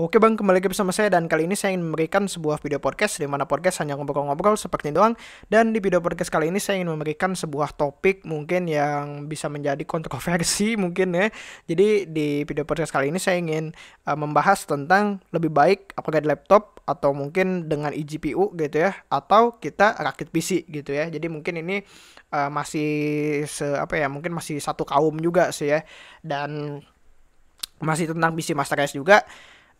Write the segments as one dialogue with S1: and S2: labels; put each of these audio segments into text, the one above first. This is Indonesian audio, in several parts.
S1: Oke bang, kembali lagi bersama saya dan kali ini saya ingin memberikan sebuah video podcast di mana podcast hanya ngobrol-ngobrol seperti doang dan di video podcast kali ini saya ingin memberikan sebuah topik mungkin yang bisa menjadi kontroversi mungkin ya. Jadi di video podcast kali ini saya ingin uh, membahas tentang lebih baik apakah di laptop atau mungkin dengan eGPU gitu ya atau kita rakit PC gitu ya. Jadi mungkin ini uh, masih se apa ya mungkin masih satu kaum juga sih ya dan masih tentang PC Master Race juga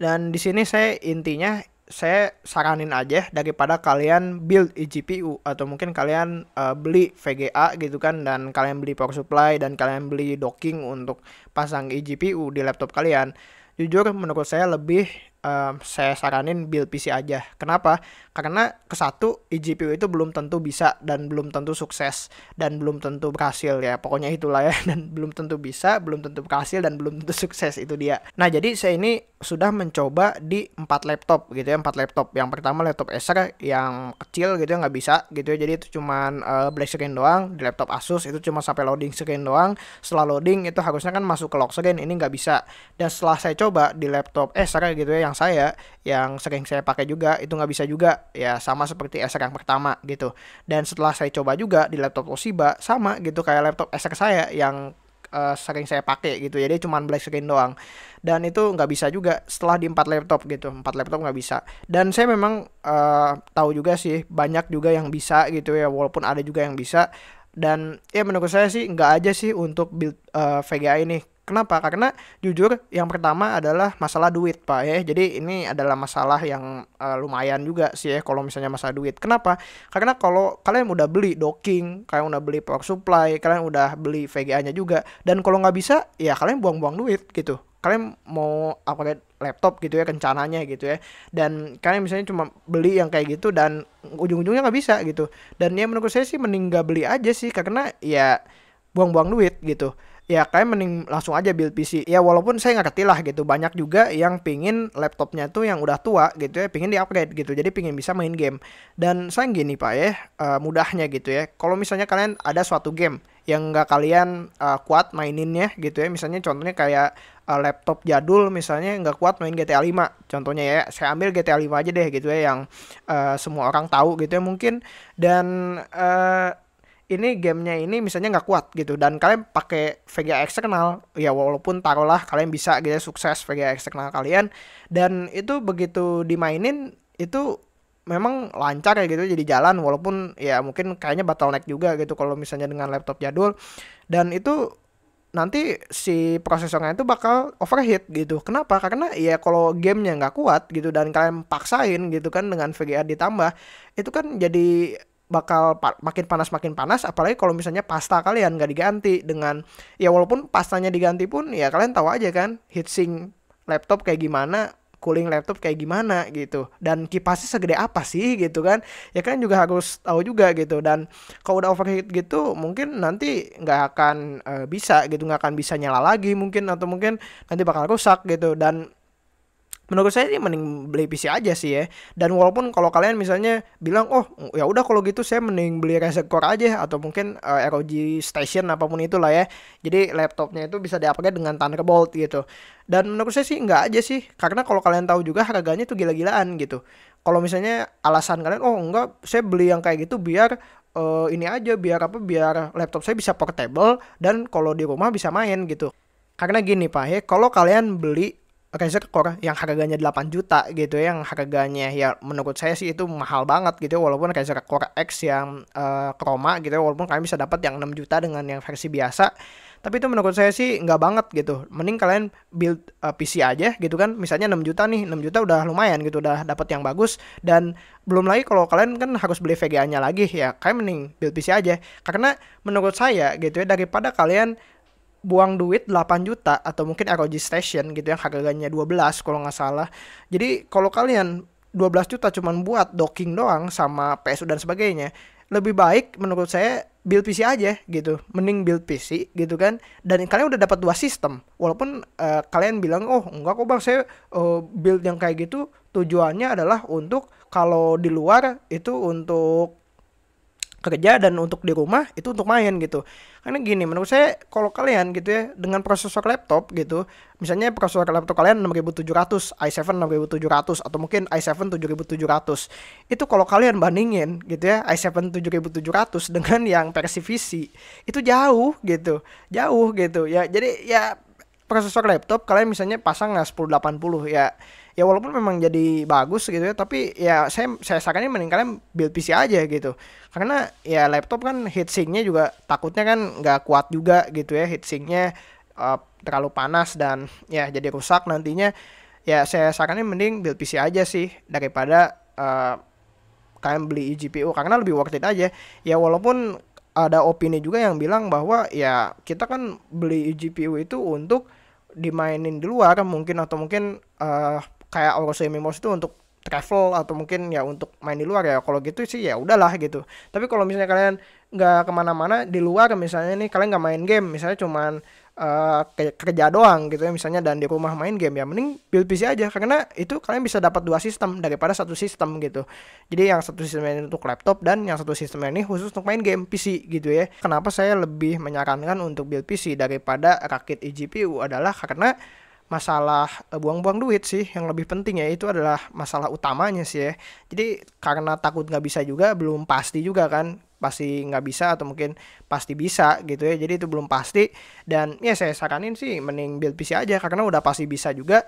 S1: dan di sini saya intinya saya saranin aja daripada kalian build eGPU atau mungkin kalian uh, beli VGA gitu kan dan kalian beli power supply dan kalian beli docking untuk pasang eGPU di laptop kalian. Jujur menurut saya lebih uh, saya saranin build PC aja. Kenapa? karena ke satu IGPU e itu belum tentu bisa dan belum tentu sukses dan belum tentu berhasil ya pokoknya itulah ya dan belum tentu bisa belum tentu berhasil dan belum tentu sukses itu dia nah jadi saya ini sudah mencoba di empat laptop gitu ya empat laptop yang pertama laptop Acer yang kecil gitu ya nggak bisa gitu ya jadi itu cuman uh, black screen doang di laptop Asus itu cuma sampai loading screen doang setelah loading itu harusnya kan masuk ke lock screen ini nggak bisa dan setelah saya coba di laptop Acer gitu ya yang saya yang sering saya pakai juga itu nggak bisa juga ya sama seperti Acer yang pertama gitu. Dan setelah saya coba juga di laptop Toshiba sama gitu kayak laptop Acer saya yang uh, sering saya pakai gitu jadi ya, cuma black screen doang dan itu nggak bisa juga setelah di empat laptop gitu empat laptop nggak bisa dan saya memang uh, tahu juga sih banyak juga yang bisa gitu ya walaupun ada juga yang bisa dan ya menurut saya sih nggak aja sih untuk build uh, eh, VGA ini Kenapa? Karena jujur yang pertama adalah masalah duit pak ya. Jadi ini adalah masalah yang uh, lumayan juga sih ya kalau misalnya masalah duit. Kenapa? Karena kalau kalian udah beli docking, kalian udah beli power supply, kalian udah beli VGA-nya juga. Dan kalau nggak bisa, ya kalian buang-buang duit gitu. Kalian mau upgrade laptop gitu ya rencananya gitu ya dan kalian misalnya cuma beli yang kayak gitu dan ujung-ujungnya nggak bisa gitu dan ya menurut saya sih mending nggak beli aja sih karena ya buang-buang duit gitu ya kayak mending langsung aja build PC ya walaupun saya nggak ketilah gitu banyak juga yang pingin laptopnya tuh yang udah tua gitu ya pingin diupgrade gitu jadi pingin bisa main game dan saya gini pak ya uh, mudahnya gitu ya kalau misalnya kalian ada suatu game yang nggak kalian uh, kuat maininnya gitu ya misalnya contohnya kayak uh, laptop jadul misalnya nggak kuat main GTA 5 contohnya ya saya ambil GTA 5 aja deh gitu ya yang uh, semua orang tahu gitu ya mungkin dan uh, ini gamenya ini misalnya nggak kuat gitu dan kalian pakai VGA eksternal ya walaupun taruhlah kalian bisa gitu ya, sukses VGA eksternal kalian dan itu begitu dimainin itu memang lancar ya gitu jadi jalan walaupun ya mungkin kayaknya bottleneck juga gitu kalau misalnya dengan laptop jadul dan itu nanti si prosesornya itu bakal overheat gitu. Kenapa? Karena ya kalau gamenya nggak kuat gitu dan kalian paksain gitu kan dengan VGA ditambah itu kan jadi bakal pa makin panas makin panas apalagi kalau misalnya pasta kalian nggak diganti dengan ya walaupun pastanya diganti pun ya kalian tahu aja kan heatsink laptop kayak gimana cooling laptop kayak gimana gitu dan kipasnya segede apa sih gitu kan ya kan juga harus tahu juga gitu dan kalau udah overheat gitu mungkin nanti nggak akan e, bisa gitu nggak akan bisa nyala lagi mungkin atau mungkin nanti bakal rusak gitu dan menurut saya ini mending beli PC aja sih ya dan walaupun kalau kalian misalnya bilang oh ya udah kalau gitu saya mending beli Razer Core aja atau mungkin uh, eh, ROG Station apapun itulah ya jadi laptopnya itu bisa diupgrade dengan Thunderbolt gitu dan menurut saya sih nggak aja sih karena kalau kalian tahu juga harganya tuh gila-gilaan gitu kalau misalnya alasan kalian oh enggak saya beli yang kayak gitu biar uh, ini aja biar apa biar laptop saya bisa portable dan kalau di rumah bisa main gitu karena gini pak ya kalau kalian beli Razer Core yang harganya 8 juta gitu ya, yang harganya ya menurut saya sih itu mahal banget gitu ya, walaupun Razer Core X yang uh, Chroma gitu ya, walaupun kalian bisa dapat yang 6 juta dengan yang versi biasa tapi itu menurut saya sih nggak banget gitu mending kalian build uh, eh, PC aja gitu kan misalnya 6 juta nih 6 juta udah lumayan gitu udah dapat yang bagus dan belum lagi kalau kalian kan harus beli VGA-nya lagi ya kalian mending build PC aja karena menurut saya gitu ya daripada kalian buang duit 8 juta atau mungkin ROG Station gitu yang harganya 12 kalau nggak salah. Jadi kalau kalian 12 juta cuman buat docking doang sama PSU dan sebagainya, lebih baik menurut saya build PC aja gitu. Mending build PC gitu kan. Dan kalian udah dapat dua sistem. Walaupun uh, kalian bilang oh enggak kok Bang saya uh, build yang kayak gitu tujuannya adalah untuk kalau di luar itu untuk kerja dan untuk di rumah itu untuk main gitu karena gini menurut saya kalau kalian gitu ya dengan prosesor laptop gitu misalnya prosesor laptop kalian 6700 i7 6700 atau mungkin i7 7700 itu kalau kalian bandingin gitu ya i7 7700 dengan yang versi itu jauh gitu jauh gitu ya jadi ya prosesor laptop kalian misalnya pasang nggak 1080 ya ya walaupun memang jadi bagus gitu ya tapi ya saya saya sarannya mending kalian build PC aja gitu karena ya laptop kan heatsinknya juga takutnya kan nggak kuat juga gitu ya heatsinknya uh, terlalu panas dan ya jadi rusak nantinya ya saya sarannya mending build PC aja sih daripada uh, kalian beli GPU karena lebih worth it aja ya walaupun ada opini juga yang bilang bahwa ya kita kan beli GPU itu untuk dimainin di luar mungkin atau mungkin uh, kayak Orosei Mimos itu untuk travel atau mungkin ya untuk main di luar ya kalau gitu sih ya udahlah gitu tapi kalau misalnya kalian nggak kemana-mana di luar misalnya nih kalian nggak main game misalnya cuman Eh, ke kerja doang gitu ya misalnya dan di rumah main game ya mending build PC aja karena itu kalian bisa dapat dua sistem daripada satu sistem gitu jadi yang satu sistem ini untuk laptop dan yang satu sistem ini khusus untuk main game PC gitu ya kenapa saya lebih menyarankan untuk build PC daripada rakit eGPU adalah karena masalah eh, buang-buang duit sih yang lebih penting ya itu adalah masalah utamanya sih ya jadi karena takut nggak bisa juga belum pasti juga kan pasti nggak bisa atau mungkin pasti bisa gitu ya jadi itu belum pasti dan ya saya saranin sih mending build PC aja karena udah pasti bisa juga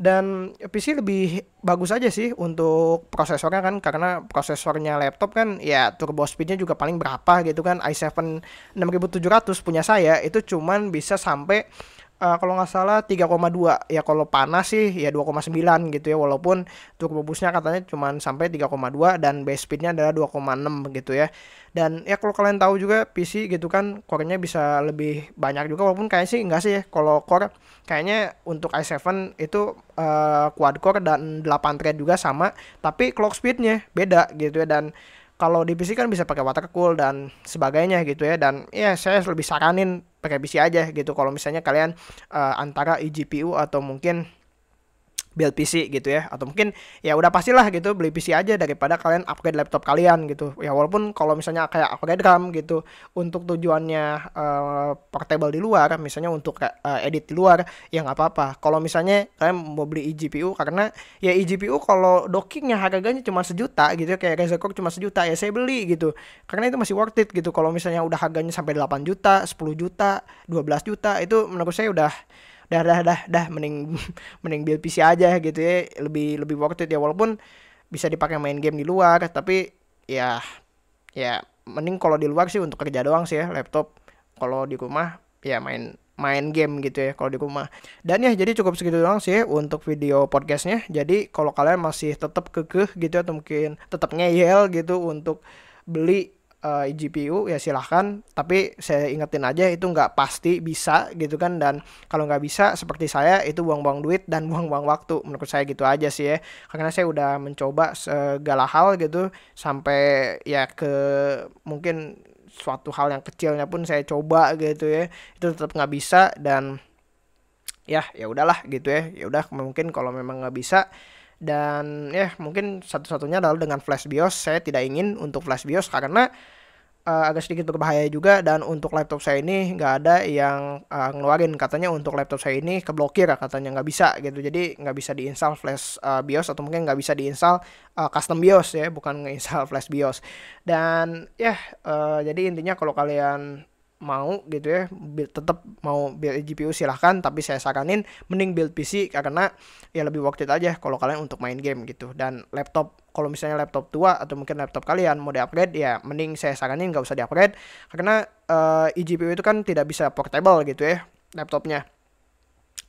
S1: dan PC lebih bagus aja sih untuk prosesornya kan karena prosesornya laptop kan ya turbo speednya juga paling berapa gitu kan i7 6700 punya saya itu cuman bisa sampai uh, kalau nggak salah 3,2 ya kalau panas sih ya 2,9 gitu ya walaupun untuk rebusnya katanya cuma sampai 3,2 dan base speednya adalah 2,6 gitu ya dan ya kalau kalian tahu juga PC gitu kan core-nya bisa lebih banyak juga walaupun kayaknya sih nggak sih ya kalau core kayaknya untuk i7 itu uh, quad core dan 8 thread juga sama tapi clock speednya beda gitu ya dan kalau di PC kan bisa pakai cool dan sebagainya gitu ya dan ya saya lebih saranin pakai PC aja gitu kalau misalnya kalian uh, antara eGPU atau mungkin build PC gitu ya atau mungkin ya udah pastilah gitu beli PC aja daripada kalian upgrade laptop kalian gitu ya walaupun kalau misalnya kayak upgrade RAM gitu untuk tujuannya uh, eh, portable di luar misalnya untuk uh, edit di luar ya nggak apa-apa kalau misalnya kalian mau beli eGPU karena ya eGPU kalau dockingnya harganya cuma sejuta gitu ya, kayak Razer Core cuma sejuta ya saya beli gitu karena itu masih worth it gitu kalau misalnya udah harganya sampai 8 juta 10 juta 12 juta itu menurut saya udah dah dah dah dah mending mending build PC aja gitu ya lebih lebih worth it ya walaupun bisa dipakai main game di luar tapi ya ya mending kalau di luar sih untuk kerja doang sih ya laptop kalau di rumah ya main main game gitu ya kalau di rumah. Dan ya jadi cukup segitu doang sih ya untuk video podcastnya. Jadi kalau kalian masih tetap kekeh gitu atau mungkin tetap ngeyel gitu untuk beli uh, eh, GPU ya silahkan tapi saya ingetin aja itu nggak pasti bisa gitu kan dan kalau nggak bisa seperti saya itu buang-buang duit dan buang-buang waktu menurut saya gitu aja sih ya karena saya udah mencoba segala hal gitu sampai ya ke mungkin suatu hal yang kecilnya pun saya coba gitu ya itu tetap nggak bisa dan ya ya udahlah gitu ya ya udah mungkin kalau memang nggak bisa dan ya mungkin satu-satunya adalah dengan flash BIOS saya tidak ingin untuk flash BIOS karena uh, agak sedikit berbahaya juga dan untuk laptop saya ini nggak ada yang uh, ngeluarin katanya untuk laptop saya ini keblokir katanya nggak bisa gitu jadi nggak bisa diinstal flash uh, BIOS atau mungkin nggak bisa diinstal uh, custom BIOS ya bukan nginstal flash BIOS dan ya yeah, uh, jadi intinya kalau kalian mau gitu ya build tetap mau build GPU silahkan tapi saya saranin mending build PC karena ya lebih worth it aja kalau kalian untuk main game gitu dan laptop kalau misalnya laptop tua atau mungkin laptop kalian mau diupgrade ya mending saya saranin nggak usah di-upgrade karena uh, eh, eGPU itu kan tidak bisa portable gitu ya laptopnya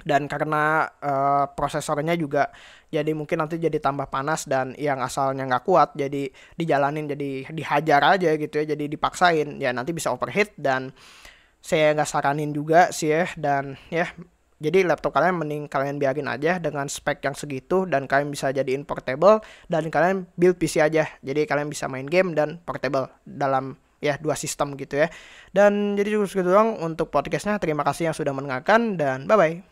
S1: dan karena uh, prosesornya juga jadi mungkin nanti jadi tambah panas dan yang asalnya nggak kuat jadi dijalanin jadi dihajar aja gitu ya jadi dipaksain ya nanti bisa overheat dan saya nggak saranin juga sih ya dan ya jadi laptop kalian mending kalian biarin aja dengan spek yang segitu dan kalian bisa jadiin portable dan kalian build PC aja. Jadi kalian bisa main game dan portable dalam ya dua sistem gitu ya. Dan jadi cukup segitu doang untuk podcastnya. Terima kasih yang sudah mendengarkan dan bye-bye.